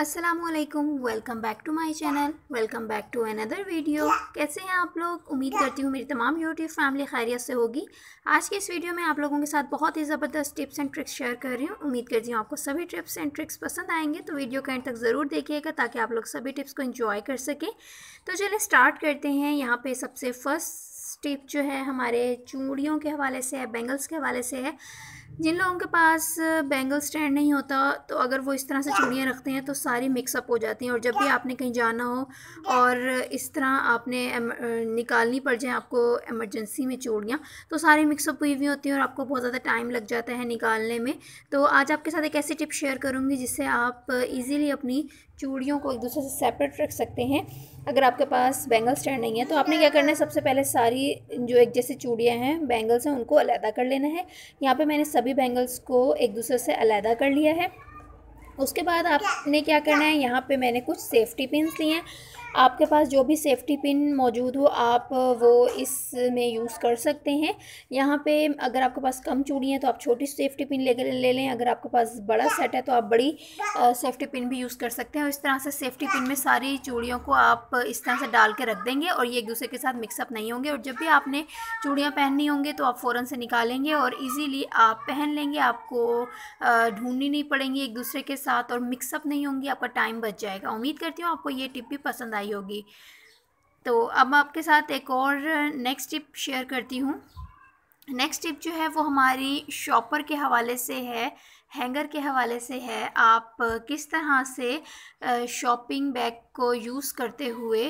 Aslam welcome back to my channel welcome back to another video कैसे हैं आप लोग उम्मीद करती हूँ मेरी तमाम यूट्यूब फैमिली खैरियत से होगी आज के इस वीडियो में आप लोगों के साथ बहुत ही ज़बरदस्त टिप्स एंड ट्रिक्स शेयर कर रही हूँ उम्मीद करती हूँ आपको सभी टिप्स एंड ट्रिक्स पसंद आएंगे तो वीडियो का एंड तक ज़रूर देखिएगा ताकि आप लोग सभी टिप्स को इन्जॉय कर सकें तो चलिए स्टार्ट करते हैं यहाँ पर सबसे फर्स्ट टिप जो है हमारे चूड़ियों के हवाले से है बेंगल्स के हवाले से है जिन लोगों के पास बैंगल स्टैंड नहीं होता तो अगर वो इस तरह से चूड़ियाँ रखते हैं तो सारी मिक्सअप हो जाती हैं और जब भी आपने कहीं जाना हो और इस तरह आपने निकालनी पड़ जाए आपको एमरजेंसी में चूड़ियाँ तो सारी मिक्सअप हुई हुई होती हैं और आपको बहुत ज़्यादा टाइम लग जाता है निकालने में तो आज आपके साथ एक ऐसी टिप शेयर करूँगी जिससे आप ईज़िली अपनी चूड़ियों को एक दूसरे से सेपरेट रख सकते हैं अगर आपके पास बैंगल स्टैंड नहीं है तो आपने क्या करना है सबसे पहले सारी जो एक जैसी चूड़ियाँ हैं बैंगल्स हैं उनको अलहदा कर लेना है यहाँ पर मैंने सभी बैंगल्स को एक दूसरे से अलहदा कर लिया है उसके बाद आपने क्या करना है यहाँ पे मैंने कुछ सेफ्टी पिन लिए हैं आपके पास जो भी सेफ़्टी पिन मौजूद हो आप वो इसमें यूज़ कर सकते हैं यहाँ पे अगर आपके पास कम चूड़ी है तो आप छोटी सेफ़्टी पिन ले ले लें अगर आपके पास बड़ा सेट है तो आप बड़ी सेफ़्टी पिन भी यूज़ कर सकते हैं और इस तरह से सेफ़्टी पिन में सारी चूड़ियों को आप इस तरह से डाल के रख देंगे और ये एक दूसरे के साथ मिक्सअप नहीं होंगे और जब भी आपने चूड़ियाँ पहननी होंगी तो आप फ़ौरन से निकालेंगे और ईज़िली आप पहन लेंगे आपको ढूंढनी नहीं पड़ेंगी एक दूसरे के साथ और मिक्सअप नहीं होंगी आपका टाइम बच जाएगा उम्मीद करती हूँ आपको ये टिप भी पसंद आए आई होगी तो अब मैं आपके साथ एक और नेक्स्ट टिप शेयर करती हूँ नेक्स्ट टिप जो है वो हमारी शॉपर के हवाले से है हैंगर के हवाले से है आप किस तरह से शॉपिंग बैग को यूज़ करते हुए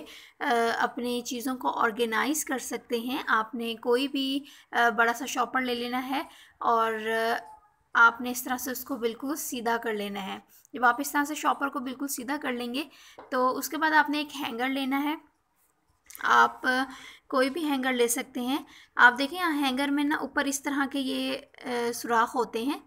अपनी चीज़ों को ऑर्गेनाइज़ कर सकते हैं आपने कोई भी बड़ा सा शॉपर ले लेना है और आपने इस तरह से उसको बिल्कुल सीधा कर लेना है जब आप इस तरह से शॉपर को बिल्कुल सीधा कर लेंगे तो उसके बाद आपने एक हैंगर लेना है आप कोई भी हैंगर ले सकते हैं आप देखें हैंगर में ना ऊपर इस तरह के ये सुराख होते हैं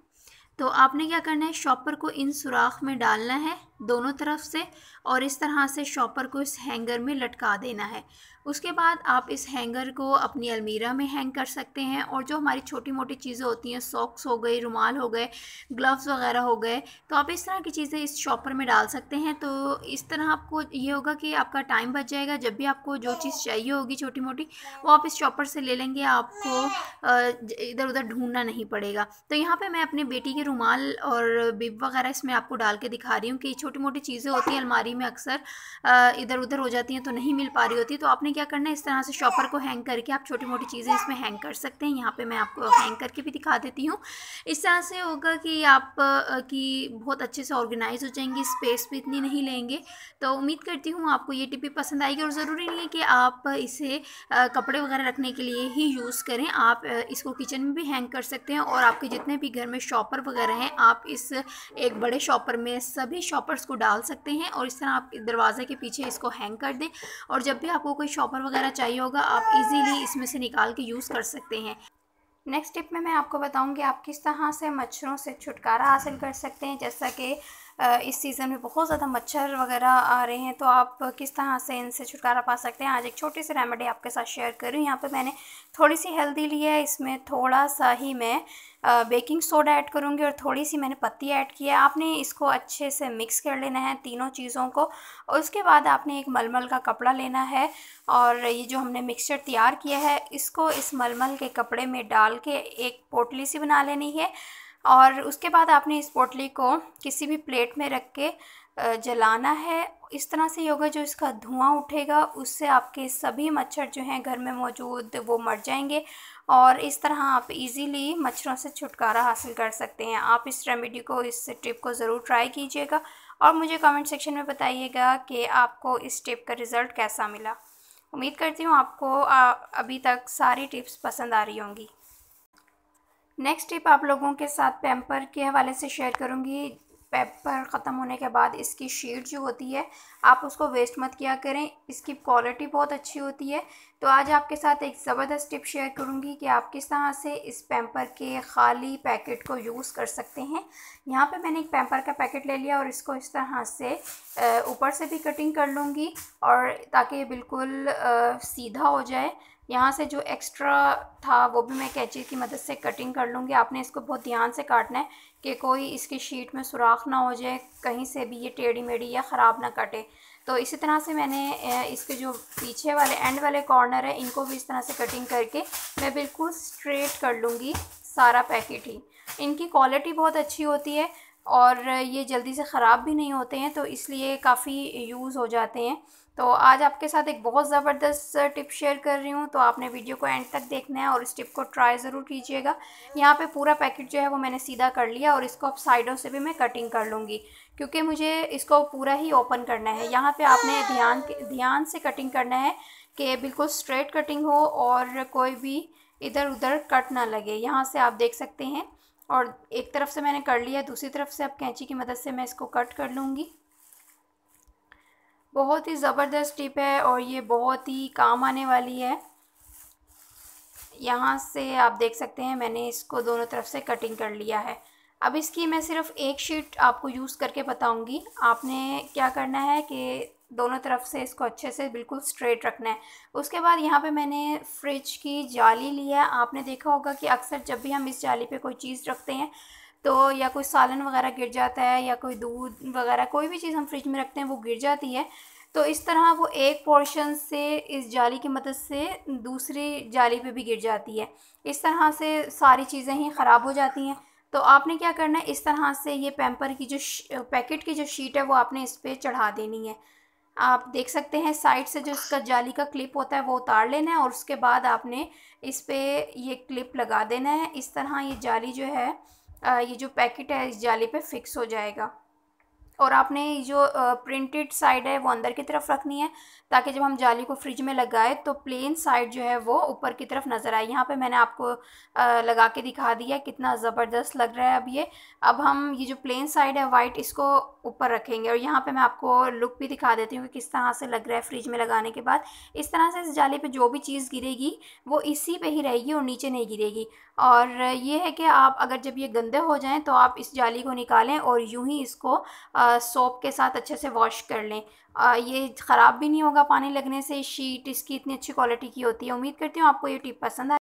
तो आपने क्या करना है शॉपर को इन सुराख में डालना है दोनों तरफ से और इस तरह से शॉपर को इस हैंगर में लटका देना है उसके बाद आप इस हैंगर को अपनी अलमीरा में हैंग कर सकते हैं और जो हमारी छोटी मोटी चीज़ें होती हैं सॉक्स हो गई रुमाल हो गए ग्लव्स वगैरह हो गए तो आप इस तरह की चीज़ें इस शॉपर में डाल सकते हैं तो इस तरह आपको ये होगा कि आपका टाइम बच जाएगा जब भी आपको जो चीज़ चाहिए होगी छोटी मोटी वो आप इस शॉपर से ले लेंगे आपको इधर उधर ढूंढना नहीं पड़ेगा तो यहाँ पर मैं अपनी बेटी के रुमाल और बिब वगैरह इसमें आपको डाल के दिखा रही हूँ कि छोटी मोटी चीज़ें होती हैं अलमारी में अक्सर इधर उधर हो जाती हैं तो नहीं मिल पा रही होती तो आपने क्या करना है इस तरह से शॉपर को हैंग करके आप छोटी मोटी चीज़ें इसमें हैंग कर सकते हैं यहाँ पर मैं आपको हैंग करके भी दिखा देती हूँ इस तरह से होगा कि आप की बहुत अच्छे से ऑर्गेनाइज हो जाएंगी स्पेस भी इतनी नहीं लेंगे तो उम्मीद करती हूँ आपको ये टिप भी पसंद आएगी और ज़रूरी नहीं है कि आप इसे कपड़े वगैरह रखने के लिए ही यूज़ करें आप इसको किचन में भी हैंग कर सकते हैं और आपके जितने भी घर में शॉपर वगैरह हैं आप इस एक बड़े शॉपर में सभी शॉपर और इसको डाल सकते हैं और इस तरह आप दरवाज़े के पीछे इसको हैंग कर दें और जब भी आपको कोई शॉपर वगैरह चाहिए होगा आप इजीली इसमें से निकाल के यूज़ कर सकते हैं नेक्स्ट टिप में मैं आपको बताऊंगी आप किस तरह से मच्छरों से छुटकारा हासिल कर सकते हैं जैसा कि इस सीज़न में बहुत ज़्यादा मच्छर वगैरह आ रहे हैं तो आप किस तरह से इनसे छुटकारा पा सकते हैं आज एक छोटी सी रेमेडी आपके साथ शेयर कर रही हूँ यहाँ पर मैंने थोड़ी सी हेल्दी ली है इसमें थोड़ा सा ही मैं बेकिंग सोडा ऐड करूँगी और थोड़ी सी मैंने पत्ती ऐड की है आपने इसको अच्छे से मिक्स कर लेना है तीनों चीज़ों को और उसके बाद आपने एक मलमल का कपड़ा लेना है और ये जो हमने मिक्सचर तैयार किया है इसको इस मलमल के कपड़े में डाल के एक पोटली सी बना लेनी है और उसके बाद आपने इस पोटली को किसी भी प्लेट में रख के जलाना है इस तरह से ये होगा जो इसका धुआं उठेगा उससे आपके सभी मच्छर जो हैं घर में मौजूद वो मर जाएंगे और इस तरह आप इजीली मच्छरों से छुटकारा हासिल कर सकते हैं आप इस रेमेडी को इस टिप को ज़रूर ट्राई कीजिएगा और मुझे कमेंट सेक्शन में बताइएगा कि आपको इस टिप का रिज़ल्ट कैसा मिला उम्मीद करती हूँ आपको आ, अभी तक सारी टिप्स पसंद आ रही होंगी नेक्स्ट टिप आप लोगों के साथ पेम्पर के हवाले से शेयर करूँगी पेपर ख़त्म होने के बाद इसकी शीट जो होती है आप उसको वेस्ट मत किया करें इसकी क्वालिटी बहुत अच्छी होती है तो आज आपके साथ एक ज़बरदस्त टिप शेयर करूंगी कि आप किस तरह से इस पैम्पर के खाली पैकेट को यूज़ कर सकते हैं यहाँ पे मैंने एक पैम्पर का पैकेट ले लिया और इसको इस तरह से ऊपर से भी कटिंग कर लूँगी और ताकि बिल्कुल सीधा हो जाए यहाँ से जो एक्स्ट्रा था वो भी मैं कैची की मदद से कटिंग कर लूँगी आपने इसको बहुत ध्यान से काटना है कि कोई इसकी शीट में सुराख ना हो जाए कहीं से भी ये टेढ़ी मेढ़ी या ख़राब ना कटे तो इसी तरह से मैंने इसके जो पीछे वाले एंड वाले कॉर्नर है इनको भी इस तरह से कटिंग करके मैं बिल्कुल स्ट्रेट कर लूँगी सारा पैकेट ही इनकी क्वालिटी बहुत अच्छी होती है और ये जल्दी से ख़राब भी नहीं होते हैं तो इसलिए काफ़ी यूज़ हो जाते हैं तो आज आपके साथ एक बहुत ज़बरदस्त टिप शेयर कर रही हूँ तो आपने वीडियो को एंड तक देखना है और इस टिप को ट्राई ज़रूर कीजिएगा यहाँ पे पूरा पैकेट जो है वो मैंने सीधा कर लिया और इसको अब साइडों से भी मैं कटिंग कर लूँगी क्योंकि मुझे इसको पूरा ही ओपन करना है यहाँ पे आपने ध्यान ध्यान से कटिंग करना है कि बिल्कुल स्ट्रेट कटिंग हो और कोई भी इधर उधर कट ना लगे यहाँ से आप देख सकते हैं और एक तरफ से मैंने कर लिया दूसरी तरफ से अब कैंची की मदद से मैं इसको कट कर लूँगी बहुत ही ज़बरदस्त टिप है और ये बहुत ही काम आने वाली है यहाँ से आप देख सकते हैं मैंने इसको दोनों तरफ से कटिंग कर लिया है अब इसकी मैं सिर्फ एक शीट आपको यूज़ करके बताऊंगी आपने क्या करना है कि दोनों तरफ से इसको अच्छे से बिल्कुल स्ट्रेट रखना है उसके बाद यहाँ पे मैंने फ्रिज की जाली ली है आपने देखा होगा कि अक्सर जब भी हम इस जाली पे कोई चीज़ रखते हैं तो या कोई सालन वगैरह गिर जाता है या कोई दूध वगैरह कोई भी चीज़ हम फ्रिज में रखते हैं वो गिर जाती है तो इस तरह वो एक पोर्शन से इस जाली की मदद से दूसरी जाली पे भी गिर जाती है इस तरह से सारी चीज़ें ही ख़राब हो जाती हैं तो आपने क्या करना है इस तरह से ये पैम्पर की जो पैकेट की जो शीट है वो आपने इस पर चढ़ा देनी है आप देख सकते हैं साइड से जो इसका जाली का क्लिप होता है वो उतार लेना है और उसके बाद आपने इस पर ये क्लिप लगा देना है इस तरह ये जाली जो है ये जो पैकेट है इस जाली पे फिक्स हो जाएगा और आपने जो प्रिंटेड साइड है वो अंदर की तरफ रखनी है ताकि जब हम जाली को फ्रिज में लगाए तो प्लेन साइड जो है वो ऊपर की तरफ नज़र आए यहाँ पे मैंने आपको लगा के दिखा दिया कितना ज़बरदस्त लग रहा है अब ये अब हम ये जो प्लेन साइड है वाइट इसको ऊपर रखेंगे और यहाँ पे मैं आपको लुक भी दिखा देती हूँ कि किस तरह से लग रहा है फ्रिज में लगाने के बाद इस तरह से इस जाली पर जो भी चीज़ गिरेगी वो इसी पर ही रहेगी और नीचे नहीं गिरेगी और ये है कि आप अगर जब ये गंदे हो जाएँ तो आप इस जाली को निकालें और यूँ ही इसको आ, सोप के साथ अच्छे से वॉश कर लें आ, ये ख़राब भी नहीं होगा पानी लगने से शीट इसकी इतनी अच्छी क्वालिटी की होती है उम्मीद करती हूँ आपको ये टिप पसंद आ